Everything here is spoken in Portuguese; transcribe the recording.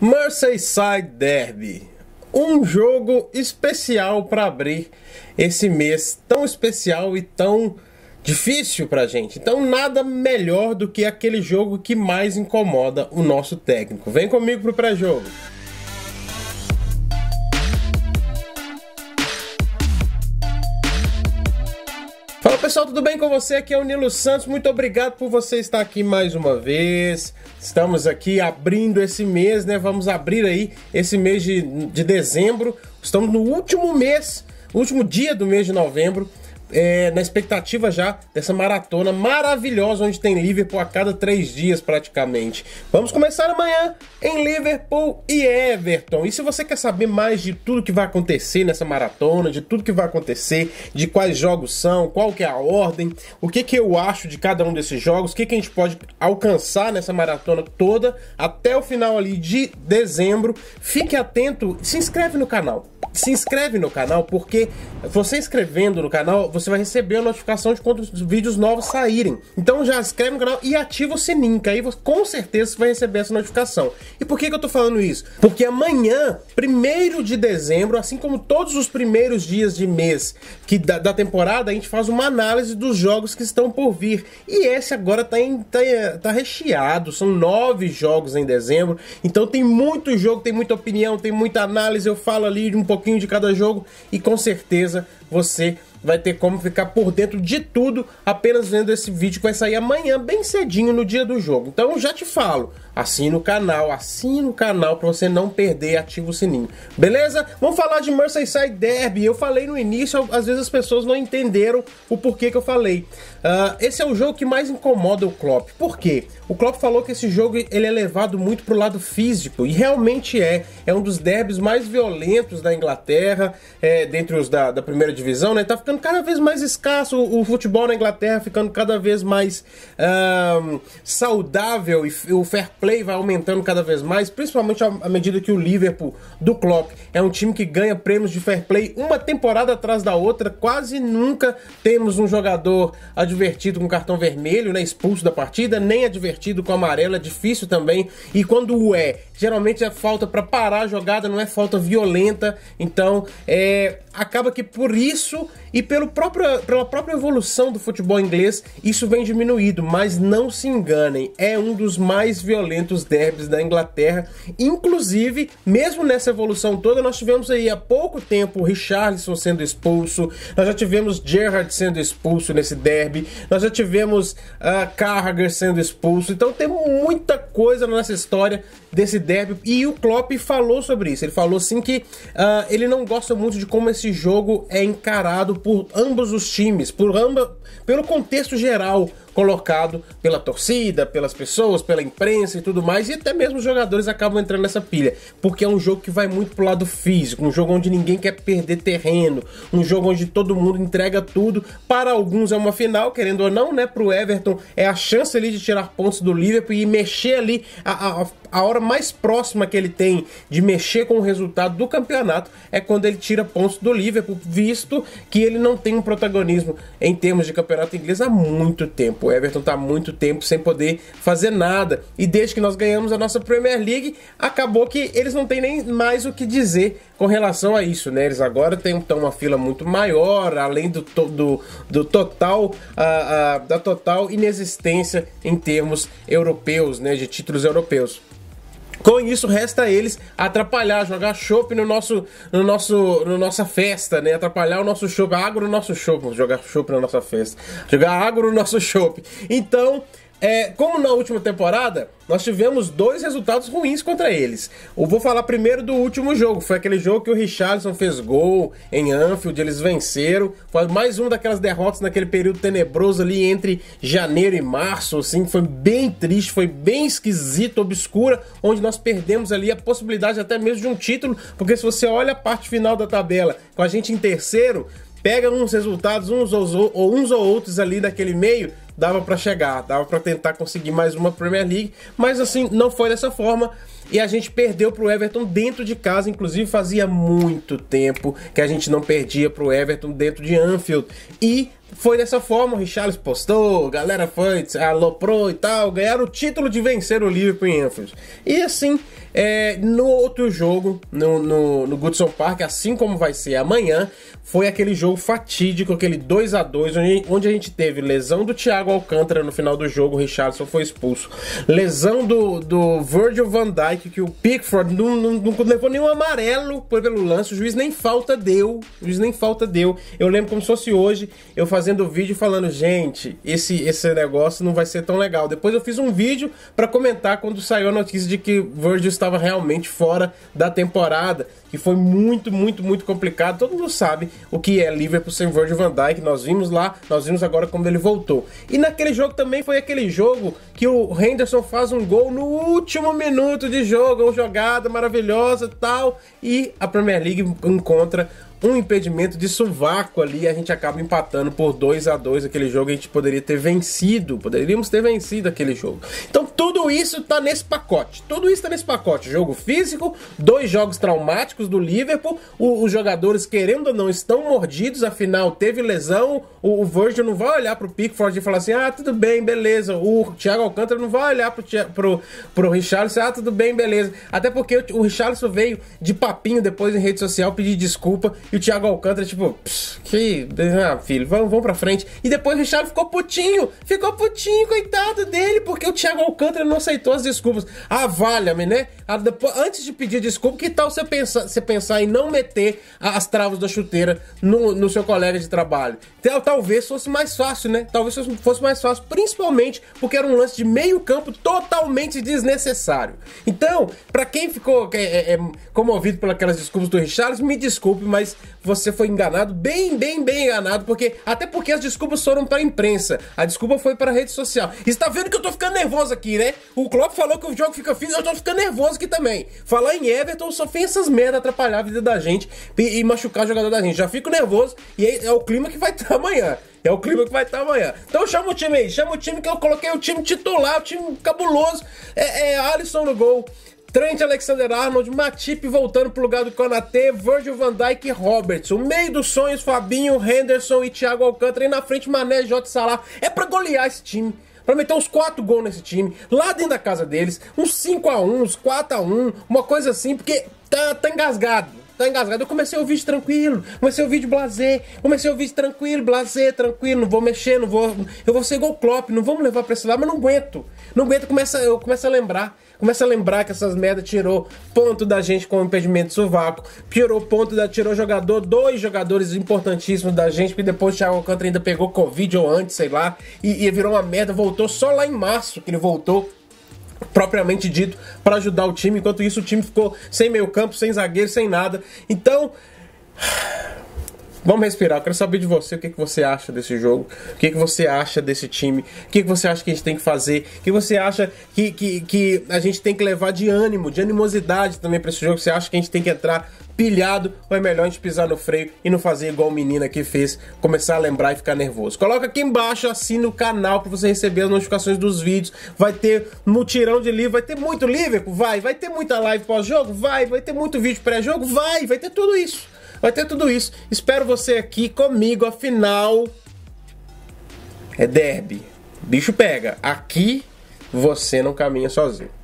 Merseyside Derby, um jogo especial para abrir esse mês tão especial e tão difícil para gente. Então nada melhor do que aquele jogo que mais incomoda o nosso técnico. Vem comigo pro pré-jogo. pessoal, tudo bem com você? Aqui é o Nilo Santos. Muito obrigado por você estar aqui mais uma vez. Estamos aqui abrindo esse mês, né? Vamos abrir aí esse mês de, de dezembro. Estamos no último mês, último dia do mês de novembro é, na expectativa já dessa maratona maravilhosa onde tem Liverpool a cada três dias praticamente. Vamos começar amanhã em Liverpool e Everton. E se você quer saber mais de tudo que vai acontecer nessa maratona, de tudo que vai acontecer, de quais jogos são, qual que é a ordem, o que que eu acho de cada um desses jogos, o que que a gente pode alcançar nessa maratona toda até o final ali de dezembro, fique atento, se inscreve no canal se inscreve no canal, porque você inscrevendo no canal, você vai receber a notificação de quando os vídeos novos saírem. Então já inscreve no canal e ativa o sininho, que aí você, com certeza você vai receber essa notificação. E por que, que eu tô falando isso? Porque amanhã, 1 de dezembro, assim como todos os primeiros dias de mês que da, da, temporada, a gente faz uma análise dos jogos que estão por vir. E esse agora tá, em, tá, é, tá recheado, são nove jogos em dezembro, então tem muito jogo, tem muita opinião, tem muita análise, eu falo ali um pouquinho pouquinho de cada jogo e com certeza você vai ter como ficar por dentro de tudo apenas vendo esse vídeo que vai sair amanhã, bem cedinho no dia do jogo. Então já te falo, assina o canal, assina o canal para você não perder, ativa o sininho. Beleza? Vamos falar de Merseyside Derby. Eu falei no início, às vezes as pessoas não entenderam o porquê que eu falei. Uh, esse é o jogo que mais incomoda o Klopp. Por quê? O Klopp falou que esse jogo ele é levado muito pro lado físico e realmente é. É um dos derbys mais violentos da Inglaterra, é, dentre os da, da primeira divisão, né? Tá ficando cada vez mais escasso, o futebol na Inglaterra ficando cada vez mais um, saudável e o fair play vai aumentando cada vez mais, principalmente à medida que o Liverpool do Klopp é um time que ganha prêmios de fair play uma temporada atrás da outra, quase nunca temos um jogador advertido com cartão vermelho, né, expulso da partida, nem advertido com amarelo, é difícil também, e quando é, geralmente é falta para parar a jogada, não é falta violenta, então é acaba que por isso e pelo próprio, pela própria evolução do futebol inglês, isso vem diminuído, mas não se enganem, é um dos mais violentos derbys da Inglaterra, inclusive, mesmo nessa evolução toda, nós tivemos aí há pouco tempo Richarlison sendo expulso, nós já tivemos Gerrard sendo expulso nesse derby, nós já tivemos uh, Carragher sendo expulso, então tem muita coisa na nossa história desse derby, e o Klopp falou sobre isso, ele falou assim que uh, ele não gosta muito de como esse esse jogo é encarado por ambos os times, por amba, pelo contexto geral colocado pela torcida, pelas pessoas, pela imprensa e tudo mais, e até mesmo os jogadores acabam entrando nessa pilha, porque é um jogo que vai muito pro lado físico, um jogo onde ninguém quer perder terreno, um jogo onde todo mundo entrega tudo, para alguns é uma final, querendo ou não, né, pro Everton é a chance ali de tirar pontos do Liverpool e mexer ali a, a, a hora mais próxima que ele tem de mexer com o resultado do campeonato é quando ele tira pontos do Liverpool, visto que ele não tem um protagonismo em termos de campeonato inglês há muito tempo tempo. O Everton está muito tempo sem poder fazer nada. E desde que nós ganhamos a nossa Premier League, acabou que eles não têm nem mais o que dizer com relação a isso, né? Eles agora têm então, uma fila muito maior, além do, to do, do total da total inexistência em termos europeus, né? De títulos europeus. Com isso, resta a eles atrapalhar, jogar chope no nosso, no nosso, no nossa festa, né? Atrapalhar o nosso chopp, água no nosso chope, jogar chope na nossa festa, jogar água no nosso chope. Então, é, como na última temporada, nós tivemos dois resultados ruins contra eles. Eu vou falar primeiro do último jogo. Foi aquele jogo que o Richardson fez gol em Anfield, eles venceram. Foi mais uma daquelas derrotas naquele período tenebroso ali entre janeiro e março, assim, foi bem triste, foi bem esquisito, obscura, onde nós perdemos ali a possibilidade até mesmo de um título, porque se você olha a parte final da tabela, com a gente em terceiro, pega uns resultados uns ou, uns ou outros ali daquele meio dava para chegar, dava para tentar conseguir mais uma Premier League, mas assim não foi dessa forma. E a gente perdeu para o Everton dentro de casa, inclusive fazia muito tempo que a gente não perdia para o Everton dentro de Anfield. E foi dessa forma, o Richarlison postou, galera foi, aloprou e tal, ganharam o título de vencer o Liverpool em Anfield. E assim, é, no outro jogo, no, no, no, Goodson Park, assim como vai ser amanhã, foi aquele jogo fatídico, aquele 2 a 2 onde, onde a gente teve lesão do Thiago Alcântara no final do jogo, o Richardson foi expulso. Lesão do, do Virgil van Dijk, que o Pickford não, não, não levou nenhum amarelo pelo lance, o juiz nem falta deu, o juiz nem falta deu. Eu lembro como se fosse hoje, eu fazia fazendo vídeo falando, gente, esse, esse negócio não vai ser tão legal. Depois eu fiz um vídeo para comentar quando saiu a notícia de que Virgil estava realmente fora da temporada, que foi muito, muito, muito complicado. Todo mundo sabe o que é Liverpool sem Virgil van Dijk, nós vimos lá, nós vimos agora como ele voltou. E naquele jogo também foi aquele jogo que o Henderson faz um gol no último minuto de jogo, uma jogada maravilhosa tal, e a Premier League encontra um impedimento de sovaco ali, a gente acaba empatando por 2 a 2 aquele jogo, a gente poderia ter vencido, poderíamos ter vencido aquele jogo. Então tudo isso tá nesse pacote. Tudo isso tá nesse pacote. Jogo físico, dois jogos traumáticos do Liverpool, o, os jogadores querendo ou não estão mordidos, afinal teve lesão, o, o Virgil não vai olhar pro Pickford e falar assim: "Ah, tudo bem, beleza". O Thiago Alcântara não vai olhar pro pro pro Richarlison: "Ah, tudo bem, beleza". Até porque o, o Richarlison veio de papinho depois em rede social pedir desculpa e o Thiago Alcântara, tipo, que. Ah, filho, vamos, vamos pra frente. E depois o Richard ficou putinho. Ficou putinho, coitado dele, porque o Thiago Alcântara não aceitou as desculpas. Ah, valha-me, né? Ah, depois, antes de pedir desculpa, que tal você pensar, você pensar em não meter as travas da chuteira no, no seu colega de trabalho? Tal, talvez fosse mais fácil, né? Talvez fosse mais fácil, principalmente porque era um lance de meio-campo totalmente desnecessário. Então, para quem ficou é, é, é, comovido pelas desculpas do Richard, me desculpe, mas você foi enganado, bem, bem, bem enganado, porque até porque as desculpas foram para a imprensa, a desculpa foi para a rede social. Está vendo que eu tô ficando nervoso aqui, né? O Klopp falou que o jogo fica fino, eu tô ficando nervoso aqui também. Falar em Everton só fez essas merda atrapalhar a vida da gente e, e machucar o jogador da gente. Já fico nervoso e é, é o clima que vai estar tá amanhã. É o clima que vai estar tá amanhã. Então chama o time aí, chama o time que eu coloquei o time titular, o time cabuloso. É, é Alisson no gol, Trent Alexander-Arnold, Matip voltando pro lugar do Kanate, Virgil van Dijk e Roberts. O meio dos sonhos, Fabinho, Henderson e Thiago Alcântara. E na frente, Mané, Jota Salah. É pra golear esse time. Pra meter uns 4 gols nesse time, lá dentro da casa deles, uns 5 a 1 uns 4 a 1 uma coisa assim, porque tá, tá engasgado tá engasgado. Eu comecei o vídeo tranquilo, comecei o vídeo blazer, comecei o vídeo tranquilo, blazer, tranquilo, não vou mexer, não vou. Eu vou ser igual o Klopp, não vamos levar pra esse lado, mas não aguento. Não aguento, começa, eu começo a lembrar. Começa a lembrar que essas merda tirou ponto da gente com o impedimento de sovaco, tirou ponto da tirou jogador, dois jogadores importantíssimos da gente, porque depois o Thiago Alcântara ainda pegou Covid ou antes, sei lá, e, e virou uma merda, voltou só lá em março que ele voltou propriamente dito, para ajudar o time. Enquanto isso, o time ficou sem meio campo, sem zagueiro, sem nada. Então. Vamos respirar, eu quero saber de você o que, que você acha desse jogo, o que, que você acha desse time, o que, que você acha que a gente tem que fazer, o que você acha que, que, que a gente tem que levar de ânimo, de animosidade também para esse jogo, você acha que a gente tem que entrar pilhado ou é melhor a gente pisar no freio e não fazer igual o menino aqui fez, começar a lembrar e ficar nervoso. Coloca aqui embaixo, assina o canal para você receber as notificações dos vídeos. Vai ter mutirão de livro, vai ter muito livro, vai, vai ter muita live pós-jogo, vai, vai ter muito vídeo pré-jogo, vai, vai ter tudo isso. Vai ter tudo isso. Espero você aqui comigo. Afinal, é derby. Bicho pega. Aqui você não caminha sozinho.